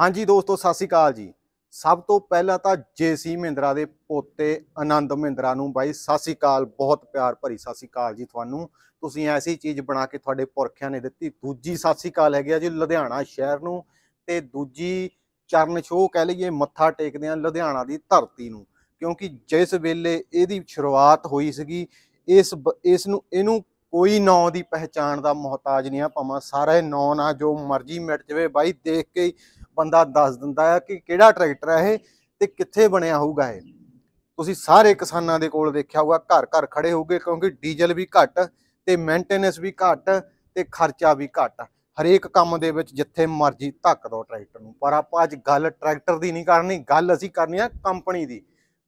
ਹਾਂਜੀ ਦੋਸਤੋ ਸਤਿ ਸ਼੍ਰੀ ਅਕਾਲ ਜੀ ਸਭ ਤੋਂ ਪਹਿਲਾਂ ਤਾਂ ਜੇਸੀ ਮਹਿੰਦਰਾ ਦੇ ਪੋਤੇ ਆਨੰਦ ਮਹਿੰਦਰਾ ਨੂੰ ਬਾਈ ਸਤਿ ਸ਼੍ਰੀ ਅਕਾਲ ਬਹੁਤ ਪਿਆਰ ਭਰੀ ਸਤਿ ਸ਼੍ਰੀ ਅਕਾਲ ਜੀ ਤੁਹਾਨੂੰ ਤੁਸੀਂ ਐਸੀ ਚੀਜ਼ ਬਣਾ ਕੇ ਤੁਹਾਡੇ ਪੁਰਖਿਆਂ ਨੇ ਦਿੱਤੀ ਦੂਜੀ ਸਤਿ ਸ਼੍ਰੀ ਅਕਾਲ ਹੈਗੀ ਆ ਜੀ ਲੁਧਿਆਣਾ ਸ਼ਹਿਰ ਨੂੰ ਤੇ ਦੂਜੀ ਚਰਨ ਛੋਹ ਕਹਿ ਲਈਏ ਮੱਥਾ ਟੇਕਦੇ ਆ ਲੁਧਿਆਣਾ ਦੀ ਧਰਤੀ ਨੂੰ ਕਿਉਂਕਿ ਜਿਸ ਵੇਲੇ ਇਹਦੀ ਸ਼ੁਰੂਆਤ ਹੋਈ ਸੀਗੀ ਇਸ ਇਸ ਨੂੰ ਇਹਨੂੰ ਕੋਈ ਨਾਂ ਦੀ ਪਹਿਚਾਣ ਦਾ ਮਹਤਾਜ ਨਹੀਂ ਆ ਪਾਵਾਂ ਸਾਰੇ ਨਾਂ ਨਾ ਜੋ ਮਰਜ਼ੀ ਮਿਟ ਜਵੇ ਬਾਈ ਦੇਖ ਕੇ ਬੰਦਾ ਦੱਸ ਦਿੰਦਾ ਹੈ ਕਿ ਕਿਹੜਾ ਟਰੈਕਟਰ ਹੈ ਇਹ ਤੇ ਕਿੱਥੇ ਬਣਿਆ ਹੋਊਗਾ ਇਹ ਤੁਸੀਂ ਸਾਰੇ ਕਿਸਾਨਾਂ ਦੇ ਕੋਲ ਦੇਖਿਆ ਹੋਊਗਾ ਘਰ ਘਰ ਖੜੇ ਹੋਗੇ ਕਿਉਂਕਿ ਡੀਜ਼ਲ ਵੀ ਘੱਟ ਤੇ ਮੇਨਟੇਨੈਂਸ ਵੀ ਘੱਟ ਤੇ ਖਰਚਾ ਵੀ ਘੱਟ ਹਰੇਕ ਕੰਮ ਦੇ ਵਿੱਚ ਜਿੱਥੇ ਮਰਜ਼ੀ ਧੱਕ ਦੋ ਟਰੈਕਟਰ ਨੂੰ ਪਰ ਆਪਾਂ ਅੱਜ ਗੱਲ ਟਰੈਕਟਰ ਦੀ ਨਹੀਂ ਕਰਨੀ ਗੱਲ ਅਸੀਂ ਕਰਨੀ ਆ ਕੰਪਨੀ ਦੀ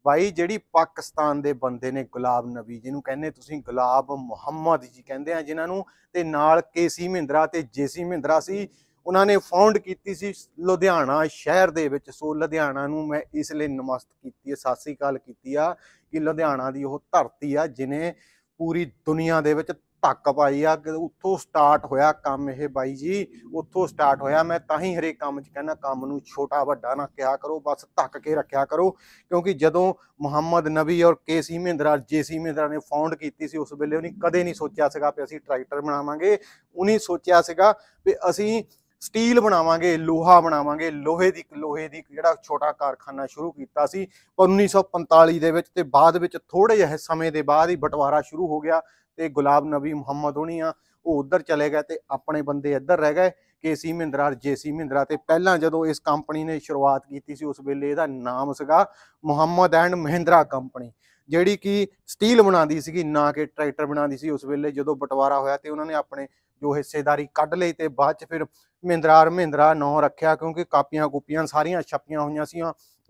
ਬਾਈ ਜਿਹੜੀ ਪਾਕਿਸਤਾਨ ਦੇ ਬੰਦੇ ਨੇ ਗੁਲਾਬ ਨਬੀ ਜਿਹਨੂੰ ਕਹਿੰਦੇ ਤੁਸੀਂ ਗੁਲਾਬ ਮੁਹੰਮਦ ਜੀ ਕਹਿੰਦੇ ਆ ਜਿਨ੍ਹਾਂ ਨੂੰ ਤੇ ਨਾਲ ਕੇਸੀ ਮਹਿੰਦਰਾ ਤੇ ਜੇਸੀ ਮਹਿੰਦਰਾ ਸੀ ਉਹਨਾਂ ਨੇ ਫਾਊਂਡ ਕੀਤੀ ਸੀ ਲੁਧਿਆਣਾ ਸ਼ਹਿਰ ਦੇ ਵਿੱਚ ਸੋ ਲੁਧਿਆਣਾ ਨੂੰ ਮੈਂ ਇਸ ਲਈ ਨਮਸਤ ਕੀਤੀ ਹੈ ਸਾਸੀ ਕਾਲ ਕੀਤੀ ਆ ਕਿ ਲੁਧਿਆਣਾ ਦੀ ਉਹ ਧਰਤੀ ਆ ਜਿਨੇ ਪੂਰੀ ਦੁਨੀਆ ਦੇ ਵਿੱਚ ਧੱਕ ਪਾਈ ਆ ਕਿ ਉੱਥੋਂ ਸਟਾਰਟ ਹੋਇਆ ਕੰਮ ਇਹ ਬਾਈ ਜੀ ਉੱਥੋਂ ਸਟਾਰਟ ਹੋਇਆ ਮੈਂ ਤਾਂ ਹੀ ਹਰੇ ਕੰਮ 'ਚ ਕਹਿੰਦਾ ਕੰਮ ਨੂੰ ਛੋਟਾ ਵੱਡਾ ਨਾ ਕਿਹਾ ਕਰੋ ਬਸ ਧੱਕ ਕੇ ਰੱਖਿਆ ਕਰੋ ਕਿਉਂਕਿ ਜਦੋਂ ਮੁਹੰਮਦ ਨਬੀ ਔਰ ਸੀ ਮਹਿੰਦਰਾ ਸੀ ਮਹਿੰਦਰਾ ਨੇ ਫਾਊਂਡ ਕੀਤੀ ਸੀ ਉਸ ਵੇਲੇ ਉਹਨੇ ਕਦੇ ਨਹੀਂ ਸੋਚਿਆ ਸੀਗਾ ਕਿ ਅਸੀਂ ਟਰੈਕਟਰ ਬਣਾਵਾਂਗੇ ਉਹਨੇ ਸੋਚਿਆ ਸੀਗਾ ਕਿ ਅਸੀਂ ਸਟੀਲ ਬਣਾਵਾਂਗੇ ਲੋਹਾ ਬਣਾਵਾਂਗੇ ਲੋਹੇ ਦੀ ਲੋਹੇ ਦੀ ਜਿਹੜਾ ਛੋਟਾ ਕਾਰਖਾਨਾ ਸ਼ੁਰੂ ਕੀਤਾ ਸੀ ਪਰ 1945 ਦੇ ਵਿੱਚ ਤੇ ਬਾਅਦ ਵਿੱਚ ਥੋੜੇ ਜਿਹੇ ਸਮੇਂ ਦੇ ਬਾਅਦ ਹੀ ਬਟਵਾਰਾ ਸ਼ੁਰੂ ਹੋ ਗਿਆ ਤੇ ਗੁਲਾਬ ਨਬੀ ਮੁਹੰਮਦ ਹੋਣੀ ਆ ਉਹ ਉਧਰ ਚਲੇ ਗਏ ਤੇ ਆਪਣੇ ਬੰਦੇ ਇੱਧਰ ਰਹਿ ਗਏ ਕੇਸੀ ਮਹਿੰਦਰਾ ਜੇਸੀ ਮਹਿੰਦਰਾ ਤੇ ਪਹਿਲਾਂ ਜਦੋਂ ਇਸ ਕੰਪਨੀ ਨੇ ਸ਼ੁਰੂਆਤ ਕੀਤੀ ਸੀ ਉਸ ਵੇਲੇ ਇਹਦਾ ਨਾਮ ਸੀਗਾ ਮੁਹੰਮਦ ਐਂਡ ਮਹਿੰਦਰਾ ਕੰਪਨੀ ਜਿਹੜੀ ਕਿ ਸਟੀਲ ਬਣਾਉਂਦੀ ਸੀਗੀ ਨਾ ਕਿ ਟਰੈਕਟਰ ਬਣਾਉਂਦੀ ਸੀ ਉਸ ਵੇਲੇ ਜਦੋਂ ਬਟਵਾਰਾ ਹੋਇਆ ਤੇ ਉਹਨਾਂ ਨੇ ਆਪਣੇ ਜੋ ਹਿੱਸੇਦਾਰੀ ਕੱਢ ਲਈ ਤੇ ਬਾਅਦ ਚ ਫਿਰ ਮਹਿੰਦਰਾ ਮਹਿੰਦਰਾ ਨੋ ਰੱਖਿਆ ਕਿਉਂਕਿ ਕਾਪੀਆਂ ਕੂਪੀਆਂ ਸਾਰੀਆਂ ਛਪੀਆਂ ਹੋਈਆਂ ਸੀ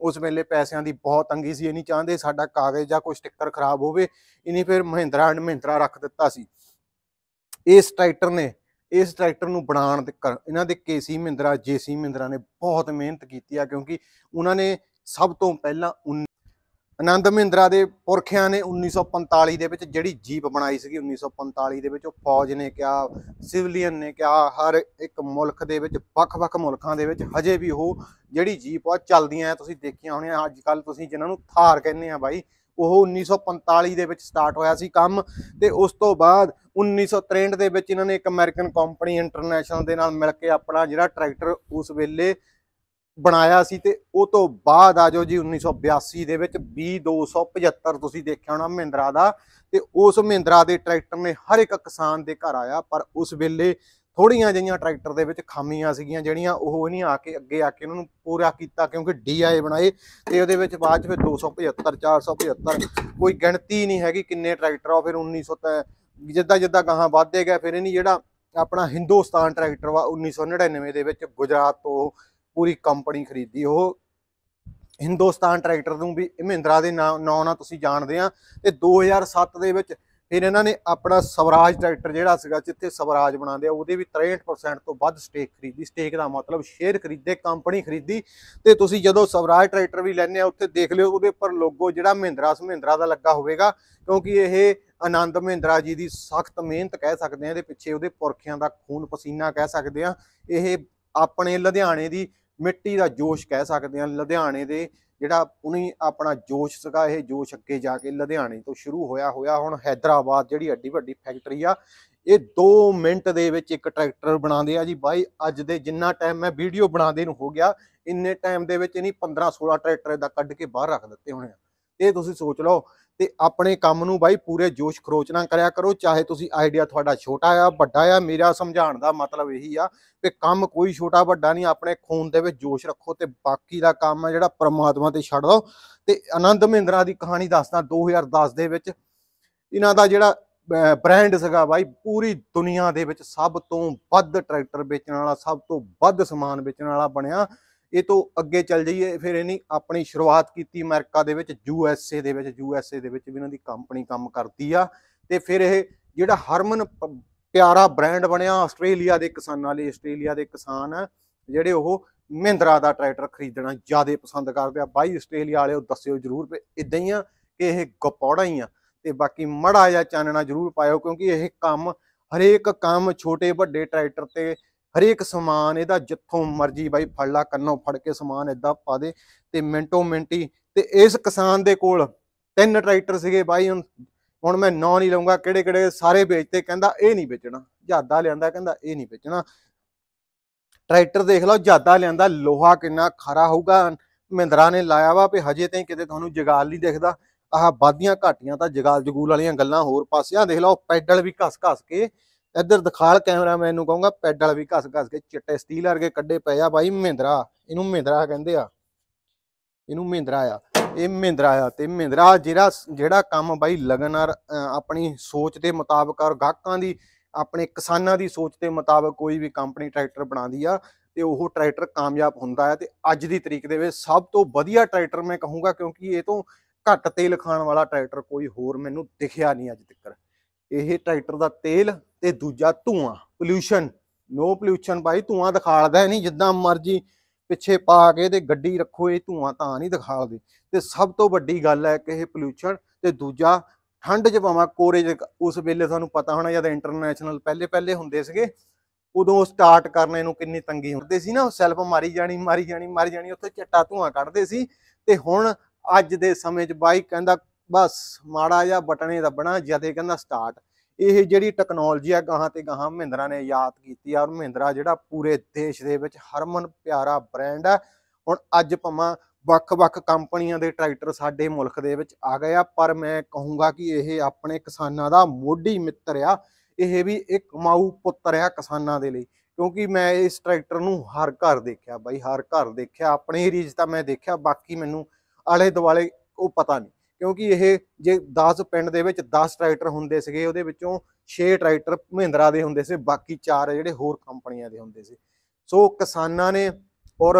ਉਸ ਵੇਲੇ ਪੈਸਿਆਂ ਦੀ ਬਹੁਤ ਤੰਗੀ ਸੀ ਇਹ ਨਹੀਂ ਚਾਹੁੰਦੇ ਸਾਡਾ ਕਾਗਜ਼ ਜਾਂ ਕੋਈ ਸਟicker ਖਰਾਬ ਹੋਵੇ ਇਨੀ ਫਿਰ ਮਹਿੰਦਰਾ ਐਂਡ ਮਹਿੰਦਰਾ ਰੱਖ ਦਿੱਤਾ ਸੀ ਇਸ ਟਰੈਕਟਰ ਨੇ ਇਸ ਟਰੈਕਟਰ ਨੂੰ ਬਣਾਉਣ ਦੇ ਇਹਨਾਂ ਦੇ ਕੇਸੀ ਮਹਿੰਦਰਾ ਜੇਸੀ ਮਹਿੰਦਰਾ ਨੇ ਬਹੁਤ ਮਿਹਨਤ ਕੀਤੀ ਆ ਕਿਉਂਕਿ ਉਹਨਾਂ ਨੇ ਸਭ ਤੋਂ ਪਹਿਲਾਂ ਆਨੰਦ ਮਹਿੰਦਰਾ ਦੇ ਪੁਰਖਿਆਂ ਨੇ 1945 ਦੇ ਵਿੱਚ ਜਿਹੜੀ ਜੀਪ ਬਣਾਈ ਸੀਗੀ 1945 ਦੇ ਵਿੱਚ ਉਹ ਫੌਜ ਨੇ ਕਿਹਾ ਸਿਵਲੀਅਨ ਨੇ ਕਿਹਾ ਹਰ ਇੱਕ ਮੁਲਕ ਦੇ ਵਿੱਚ ਵੱਖ-ਵੱਖ ਮੁਲਕਾਂ ਦੇ ਵਿੱਚ ਹਜੇ ਵੀ ਉਹ ਜਿਹੜੀ ਜੀਪ ਆ ਚੱਲਦੀਆਂ ਤੁਸੀਂ ਦੇਖੀਆਂ ਹੋਣੀਆਂ ਅੱਜ ਕੱਲ ਤੁਸੀਂ ਜਿਨ੍ਹਾਂ ਨੂੰ ਥਾਰ ਕਹਿੰਦੇ ਆ ਬਾਈ ਉਹ 1945 ਦੇ ਵਿੱਚ ਸਟਾਰਟ ਹੋਇਆ ਸੀ ਕੰਮ ਤੇ ਉਸ ਤੋਂ ਬਾਅਦ 1963 ਦੇ ਵਿੱਚ ਇਹਨਾਂ ਨੇ ਇੱਕ ਅਮਰੀਕਨ ਕੰਪਨੀ ਇੰਟਰਨੈਸ਼ਨਲ ਦੇ ਨਾਲ ਮਿਲ ਕੇ ਆਪਣਾ ਜਿਹੜਾ ਟਰੈਕਟਰ ਉਸ ਵੇਲੇ ਬਣਾਇਆ ਸੀ ਤੇ ਉਹ ਤੋਂ ਬਾਅਦ ਆ ਜੋ ਜੀ 1982 ਦੇ ਵਿੱਚ B275 ਤੁਸੀਂ ਦੇਖਿਆ ਹੋਣਾ ਮਹਿੰਦਰਾ ਦਾ ਤੇ ਉਸ ਮਹਿੰਦਰਾ ਦੇ ਟਰੈਕਟਰ ਨੇ ਹਰ ਇੱਕ ਕਿਸਾਨ ਦੇ ਘਰ ਆਇਆ ਪਰ ਉਸ ਵੇਲੇ ਥੋੜੀਆਂ ਜਿਹੀਆਂ ਟਰੈਕਟਰ ਦੇ ਵਿੱਚ ਖਾਮੀਆਂ ਸੀਗੀਆਂ ਜਿਹੜੀਆਂ ਉਹ ਨਹੀਂ ਆ ਕੇ ਅੱਗੇ ਆ ਕੇ ਉਹਨਾਂ ਨੂੰ ਪੂਰਾ ਕੀਤਾ ਕਿਉਂਕਿ DIA ਬਣਾਏ ਤੇ ਉਹਦੇ ਵਿੱਚ ਬਾਅਦ ਚ ਫਿਰ 275 475 ਕੋਈ ਗਿਣਤੀ ਨਹੀਂ ਹੈਗੀ ਕਿੰਨੇ ਟਰੈਕਟਰ ਆ ਫਿਰ 1900 ਜਿੱਦਾਂ ਜਿੱਦਾਂ ਗਾਹਾਂ ਵਧਦੇ ਗਏ ਫਿਰ ਇਹ ਨਹੀਂ ਜਿਹੜਾ ਆਪਣਾ ਹਿੰਦੁਸਤਾਨ ਟਰੈਕਟਰ ਵਾ 1999 ਦੇ ਵਿੱਚ ਗੁਜਰਾਤ ਤੋਂ ਪੂਰੀ ਕੰਪਨੀ ਖਰੀਦੀ ਉਹ ਹਿੰਦੁਸਤਾਨ ਟਰੈਕਟਰ ਨੂੰ ਵੀ ਮਹਿੰਦਰਾ ਦੇ ਨਾਂ ਨਾਲ ਤੁਸੀਂ ਜਾਣਦੇ ਆ ਤੇ 2007 ਦੇ ਵਿੱਚ ਫਿਰ ਇਹਨਾਂ ਨੇ ਆਪਣਾ ਸਵਰਾਜ ਟਰੈਕਟਰ ਜਿਹੜਾ ਸੀਗਾ ਜਿੱਥੇ ਸਵਰਾਜ ਬਣਾਉਂਦੇ ਆ ਉਹਦੇ ਵੀ 63% ਤੋਂ ਵੱਧ ਸਟੇਕ ਖਰੀਦੀ ਸਟੇਕ ਦਾ ਮਤਲਬ ਸ਼ੇਅਰ ਖਰੀਦੇ ਕੰਪਨੀ ਖਰੀਦੀ ਤੇ ਤੁਸੀਂ ਜਦੋਂ ਸਵਰਾਜ ਟਰੈਕਟਰ ਵੀ ਲੈਣੇ ਆ ਉੱਥੇ ਦੇਖ ਲਿਓ ਉਹਦੇ ਉੱਪਰ ਲੋਗੋ ਜਿਹੜਾ ਮਹਿੰਦਰਾ ਸੁਮਹਿੰਦਰਾ ਦਾ ਲੱਗਾ ਹੋਵੇਗਾ ਕਿਉਂਕਿ ਇਹ ਆਨੰਦ ਮਹਿੰਦਰਾ ਜੀ ਦੀ ਸਖਤ ਮਿਹਨਤ ਕਹਿ ਸਕਦੇ ਆ ਇਹਦੇ ਪਿੱਛੇ ਉਹਦੇ ਪੁਰਖਿਆਂ ਦਾ ਖੂਨ ਪਸੀਨਾ ਕਹਿ ਸਕਦੇ ਆ ਇਹ ਆਪਣੇ ਲੁਧਿਆਣੇ ਦੀ ਮਿੱਟੀ ਦਾ ਜੋਸ਼ ਕਹਿ ਸਕਦੇ ਹਾਂ ਲੁਧਿਆਣੇ ਦੇ ਜਿਹੜਾ ਉਹਨੇ ਆਪਣਾ ਜੋਸ਼ ਸੀਗਾ ਇਹ ਜੋਸ਼ ਅੱਗੇ ਜਾ ਕੇ ਲੁਧਿਆਣੇ ਤੋਂ ਸ਼ੁਰੂ ਹੋਇਆ ਹੋਇਆ ਹੁਣ ਹైదరాబాద్ ਜਿਹੜੀ ਅੱਡੀ ਵੱਡੀ ਫੈਕਟਰੀ ਆ ਇਹ 2 ਮਿੰਟ ਦੇ ਵਿੱਚ ਇੱਕ ਟਰੈਕਟਰ ਬਣਾਉਂਦੇ ਆ ਜੀ ਬਾਈ ਅੱਜ ਦੇ ਜਿੰਨਾ ਟਾਈਮ ਮੈਂ ਵੀਡੀਓ ਬਣਾਉਂਦੇ ਨੂੰ ਹੋ ਗਿਆ ਇੰਨੇ ਟਾਈਮ ਦੇ ਵਿੱਚ ਨਹੀਂ 15 16 ਟਰੈਕਟਰ ਦਾ ਕੱਢ ਕੇ ਬਾਹਰ ਰੱਖ ਦਿੱਤੇ ਹੋਣੇ ਆ ਇਹ ਤੁਸੀਂ ਸੋਚ ਲਓ ਤੇ ਆਪਣੇ ਕੰਮ ਨੂੰ ਬਾਈ ਪੂਰੇ ਜੋਸ਼ ਖਰੋਚ ਕਰਿਆ ਕਰੋ ਚਾਹੇ ਤੁਸੀਂ ਆਈਡੀਆ ਤੁਹਾਡਾ ਛੋਟਾ ਆ ਵੱਡਾ ਆ ਮੇਰਾ ਸਮਝਾਉਣ ਦਾ ਮਤਲਬ ਇਹੀ ਆ ਕਿ ਕੰਮ ਕੋਈ ਛੋਟਾ ਵੱਡਾ ਨਹੀਂ ਆਪਣੇ ਖੂਨ ਦੇ ਵਿੱਚ ਜੋਸ਼ ਰੱਖੋ ਤੇ ਬਾਕੀ ਦਾ ਕੰਮ ਆ ਜਿਹੜਾ ਪ੍ਰਮਾਤਮਾ ਤੇ ਛੱਡ ਦਿਓ ਤੇ ਆਨੰਦ ਮਹਿੰਦਰਾ ਦੀ ਕਹਾਣੀ ਦੱਸਦਾ 2010 ਦੇ ਵਿੱਚ ਇਹਨਾਂ ਦਾ ਜਿਹੜਾ ਬ੍ਰਾਂਡ ਸੀਗਾ ਬਾਈ ਪੂਰੀ ਦੁਨੀਆ ਦੇ ਵਿੱਚ ਸਭ ਤੋਂ ਵੱਧ ਟਰੈਕਟਰ ਵੇਚਣ ਵਾਲਾ ਸਭ ਤੋਂ ਵੱਧ ਸਮਾਨ ਵੇਚਣ ਵਾਲਾ ਬਣਿਆ ਇਹ ਤੋਂ ਅੱਗੇ ਚੱਲ ਜਾਈਏ ਫਿਰ ਇਹਨੇ ਆਪਣੀ ਸ਼ੁਰੂਆਤ ਕੀਤੀ ਅਮਰੀਕਾ ਦੇ ਵਿੱਚ ਯੂ ਐਸ ਏ ਦੇ ਵਿੱਚ ਯੂ ਐਸ ਏ ਦੇ ਵਿੱਚ ਵੀ ਇਹਨਾਂ ਦੀ ਕੰਪਨੀ ਕੰਮ ਕਰਦੀ ਆ ਤੇ ਫਿਰ ਇਹ ਜਿਹੜਾ ਹਰਮਨ ਪਿਆਰਾ ਬ੍ਰਾਂਡ ਬਣਿਆ ਆਸਟ੍ਰੇਲੀਆ ਦੇ ਕਿਸਾਨਾਂ ਲਈ ਆਸਟ੍ਰੇਲੀਆ ਦੇ ਕਿਸਾਨ ਜਿਹੜੇ ਉਹ ਮਹਿੰਦਰਾ ਦਾ ਟਰੈਕਟਰ ਖਰੀਦਣਾ ਜ਼ਿਆਦਾ ਪਸੰਦ ਕਰਦੇ ਆ ਬਾਈ ਆਸਟ੍ਰੇਲੀਆ ਵਾਲਿਓ ਦੱਸਿਓ ਜਰੂਰ ਇਦਾਂ ਹੀ ਆ ਕਿ ਇਹ ਗਪੌੜਾ ਹੀ ਆ ਤੇ ਬਾਕੀ ਮੜਾ ਜਾਂ ਚਾਨਣਾ ਜਰੂਰ ਪਾਇਓ ਕਿਉਂਕਿ ਇਹ ਕੰਮ ਹਰੇਕ ਕੰਮ ਛੋਟੇ ਵੱਡੇ ਟਰੈਕਟਰ ਤੇ ਹਰੇਕ ਸਮਾਨ ਇਹਦਾ ਜਿੱਥੋਂ ਮਰਜੀ ਬਾਈ ਫੜ ਲਾ ਕੰਨੋਂ ਫੜ ਕੇ ਸਮਾਨ ਇਦਾਂ ਪਾ ਦੇ ਤੇ ਮਿੰਟੋ ਮਿੰਟੀ ਤੇ ਇਸ ਕਿਸਾਨ ਦੇ ਕੋਲ ਤਿੰਨ ਟਰੈਕਟਰ ਸੀਗੇ ਬਾਈ ਹੁਣ ਹੁਣ ਮੈਂ ਨੌ ਨਹੀਂ ਲਵਾਂਗਾ ਕਿਹੜੇ ਕਿਹੜੇ ਸਾਰੇ ਵੇਚਤੇ ਕਹਿੰਦਾ ਇਹ ਨਹੀਂ ਵੇਚਣਾ ਜਾਦਾ ਲਿਆਂਦਾ ਕਹਿੰਦਾ ਇਹ ਨਹੀਂ ਵੇਚਣਾ ਟਰੈਕਟਰ ਦੇਖ ਲਓ ਜਾਦਾ ਲਿਆਂਦਾ ਲੋਹਾ ਕਿੰਨਾ ਖਰਾ ਹੋਊਗਾ ਮਹਿੰਦਰਾ ਨੇ ਲਾਇਆ ਵਾ ਵੀ ਹਜੇ ਤਾਈਂ ਕਿਤੇ ਤੁਹਾਨੂੰ ਜਗਾਲ ਨਹੀਂ ਦਿਖਦਾ ਆਹ ਬਾਦੀਆਂ ਘਾਟੀਆਂ ਤਾਂ ਜਗਾਲ ਜਗੂਲ ਵਾਲੀਆਂ ਗੱਲਾਂ ਹੋਰ ਪਾਸਿਆਂ ਦੇਖ ਲਓ ਪੈਡਲ ਵੀ ਘਸ ਘਸ ਕੇ ਇੱਧਰ ਦਿਖਾਲ ਕੈਮਰਾਮੈਨ ਨੂੰ ਕਹੂੰਗਾ ਪੈਡਲ ਵੀ ਘਸ ਘਸ ਕੇ ਚਿੱਟੇ ਸਟੀਲ ਵਰਗੇ ਕੱਢੇ ਪਏ ਆ ਬਾਈ ਮਹਿੰਦਰਾ ਇਹਨੂੰ ਮਹਿੰਦਰਾ ਕਹਿੰਦੇ ਆ ਇਹਨੂੰ ਮਹਿੰਦਰਾ ਆ ਇਹ ਮਹਿੰਦਰਾ ਆ ਤੇ ਮਹਿੰਦਰਾ ਜਿਹੜਾ ਜਿਹੜਾ ਕੰਮ ਬਾਈ ਲਗਨ ਨਾਲ ਆਪਣੀ ਸੋਚ ਦੇ ਮੁਤਾਬਕ ਔਰ ਗਾਹਕਾਂ ਦੀ ਆਪਣੇ ਕਿਸਾਨਾਂ ਦੀ ਸੋਚ ਦੇ ਮੁਤਾਬਕ ਕੋਈ ਵੀ ਕੰਪਨੀ ਟਰੈਕਟਰ ਬਣਾਉਂਦੀ ਆ ਤੇ ਉਹ ਟਰੈਕਟਰ ਕਾਮਯਾਬ ਹੁੰਦਾ ਹੈ ਤੇ ਅੱਜ ਦੀ ਤਰੀਕ ਦੇ ਵਿੱਚ ਸਭ ਤੋਂ ਵਧੀਆ ਟਰੈਕਟਰ ਮੈਂ ਕਹੂੰਗਾ ਕਿਉਂਕਿ ਇਹ ਤੋਂ ਘੱਟ ਤੇਲ ਖਾਣ ਵਾਲਾ ਟਰੈਕਟਰ ਕੋਈ ਹੋਰ ਮੈਨੂੰ ਦਿਖਿਆ ਨਹੀਂ ਅੱਜ ਤੱਕ ਇਹ ਟਰੈਕਟਰ ਦਾ ਤੇਲ ਤੇ ਦੂਜਾ ਧੂਆਂ ਪੋਲੂਸ਼ਨ ਨੋ ਪੋਲੂਸ਼ਨ ਭਾਈ ਧੂਆਂ ਦਿਖਾਲਦਾ ਨਹੀਂ ਜਿੱਦਾਂ ਮਰਜੀ ਪਿੱਛੇ ਪਾ ਕੇ ਤੇ ਗੱਡੀ ਰੱਖੋ ਇਹ ਧੂਆਂ ਤਾਂ ਨਹੀਂ ਦਿਖਾਲਦੇ ਤੇ ਸਭ ਤੋਂ ਵੱਡੀ ਗੱਲ ਹੈ ਕਿ ਇਹ ਪੋਲੂਸ਼ਨ ਤੇ ਦੂਜਾ ਠੰਡ 'ਚ ਭਾਵੇਂ ਕੋਰੇ 'ਚ ਉਸ ਵੇਲੇ ਤੁਹਾਨੂੰ ਪਤਾ ਹੋਣਾ ਜਦ ਇੰਟਰਨੈਸ਼ਨਲ ਪਹਿਲੇ ਪਹਿਲੇ ਹੁੰਦੇ ਸੀਗੇ ਉਦੋਂ ਸਟਾਰਟ ਕਰਨੇ ਨੂੰ ਕਿੰਨੀ ਤੰਗੀ ਹੁੰਦੀ ਸੀ ਨਾ ਸੈਲਫ ਮਾਰੀ ਜਾਣੀ ਮਾਰੀ ਜਾਣੀ ਮਾਰੀ ਜਾਣੀ ਉੱਥੇ ਚੱਟਾ ਧੂਆਂ ਕੱਢਦੇ ਸੀ ਤੇ ਹੁਣ ਅੱਜ ਦੇ ਸਮੇਂ 'ਚ ਬਾਈ ਕਹਿੰਦਾ ਬਸ ਮਾੜਾ ਜਾਂ ਬਟਣੇ ਹੀ ਦੱਬਣਾ ਜਦੇ ਕਹਿੰਦਾ ਸਟਾਰਟ ਇਹ ਜਿਹੜੀ ਟੈਕਨੋਲੋਜੀ ਆ ਗਾਹਾਂ ਤੇ ਗਾਹਾਂ ਮਹਿੰਦਰਾ ਨੇ ਯਾਦ ਕੀਤੀ ਆ ਔਰ ਮਹਿੰਦਰਾ ਜਿਹੜਾ ਪੂਰੇ ਦੇਸ਼ ਦੇ ਵਿੱਚ ਹਰਮਨ ਪਿਆਰਾ ਬ੍ਰਾਂਡ ਆ ਹੁਣ ਅੱਜ ਪਮਾ ਵੱਖ-ਵੱਖ ਕੰਪਨੀਆਂ ਦੇ ਟਰੈਕਟਰ ਸਾਡੇ ਮੁਲਕ ਦੇ ਵਿੱਚ ਆ ਗਏ ਆ ਪਰ ਮੈਂ ਕਹੂੰਗਾ ਕਿ ਇਹ ਆਪਣੇ ਕਿਸਾਨਾਂ ਦਾ ਮੋਢੀ ਮਿੱਤਰ ਆ ਇਹ ਵੀ ਇੱਕ ਮਾਊ ਪੁੱਤਰ ਆ ਕਿਸਾਨਾਂ ਦੇ ਲਈ ਕਿਉਂਕਿ ਮੈਂ ਇਸ ਟਰੈਕਟਰ ਨੂੰ ਹਰ ਘਰ ਦੇਖਿਆ ਬਾਈ ਹਰ ਘਰ ਦੇਖਿਆ ਆਪਣੇ ਹੀ ਰੀਜ ਤਾਂ ਮੈਂ ਦੇਖਿਆ ਬਾਕੀ ਮੈਨੂੰ ਆਲੇ ਦੁਆਲੇ ਉਹ ਪਤਾ ਨਹੀਂ ਕਿਉਂਕਿ ਇਹ ਜੇ 10 ਪਿੰਡ ਦੇ ਵਿੱਚ 10 ਟਰੈਕਟਰ ਹੁੰਦੇ ਸੀਗੇ ਉਹਦੇ ਵਿੱਚੋਂ 6 ਟਰੈਕਟਰ ਮਹਿੰਦਰਾ ਦੇ ਹੁੰਦੇ ਸੀ ਬਾਕੀ 4 ਜਿਹੜੇ ਹੋਰ ਕੰਪਨੀਆਂ ਦੇ ਹੁੰਦੇ ਸੀ ਸੋ ਕਿਸਾਨਾਂ ਨੇ ਔਰ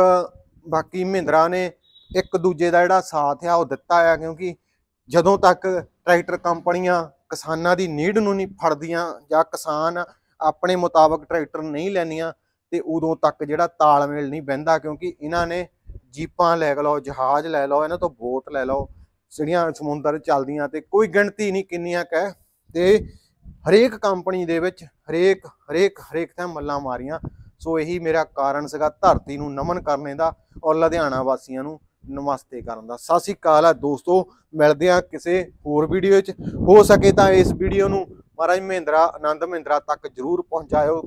ਬਾਕੀ ਮਹਿੰਦਰਾ ਨੇ ਇੱਕ ਦੂਜੇ ਦਾ ਜਿਹੜਾ ਸਾਥ ਆ ਉਹ ਦਿੱਤਾ ਆ ਕਿਉਂਕਿ ਜਦੋਂ ਤੱਕ ਟਰੈਕਟਰ ਕੰਪਨੀਆਂ ਕਿਸਾਨਾਂ ਦੀ ਨੀਡ ਨੂੰ ਨਹੀਂ ਫੜਦੀਆਂ ਜਾਂ ਕਿਸਾਨ ਆਪਣੇ ਮੁਤਾਬਕ ਟਰੈਕਟਰ ਨਹੀਂ ਲੈਣੀਆਂ ਤੇ ਉਦੋਂ ਤੱਕ ਜਿਹੜਾ ਤਾਲਮੇਲ ਨਹੀਂ ਬੈਂਦਾ ਕਿਉਂਕਿ ਇਹਨਾਂ ਨੇ ਜੀਪਾਂ ਲੈ ਲਓ ਜਹਾਜ਼ ਲੈ ਲਓ ਇਹਨਾਂ ਤੋਂ ਬੋਟ ਲੈ ਲਓ ਜਿਹੜੀਆਂ ਸਮੁੰਦਰ ਚੱਲਦੀਆਂ ਤੇ ਕੋਈ ਗਿਣਤੀ ਨਹੀਂ ਕਿੰਨੀਆਂ ਕਹਿ ਤੇ ਹਰੇਕ ਕੰਪਨੀ ਦੇ ਵਿੱਚ ਹਰੇਕ ਹਰੇਕ ਹਰੇਕ ਤਾਂ ਮੱਲਾਂ ਮਾਰੀਆਂ ਸੋ ਇਹੀ ਮੇਰਾ ਕਾਰਨ ਸੀਗਾ ਧਰਤੀ ਨੂੰ ਨਮਨ ਕਰਨੇ ਦਾ ਔਰ ਲੁਧਿਆਣਾ ਵਾਸੀਆਂ ਨੂੰ ਨਮਸਤੇ ਕਰਨ ਦਾ ਸਤਿ ਸ੍ਰੀ ਅਕਾਲ ਆ ਦੋਸਤੋ ਮਿਲਦੇ ਆ ਕਿਸੇ ਹੋਰ ਵੀਡੀਓ 'ਚ ਹੋ ਸਕੇ ਤਾਂ ਇਸ ਵੀਡੀਓ ਨੂੰ ਮਹਾਰਾਜ ਮਹਿੰਦਰਾ ਆਨੰਦ ਮਹਿੰਦਰਾ ਤੱਕ ਜਰੂਰ ਪਹੁੰਚਾਇਓ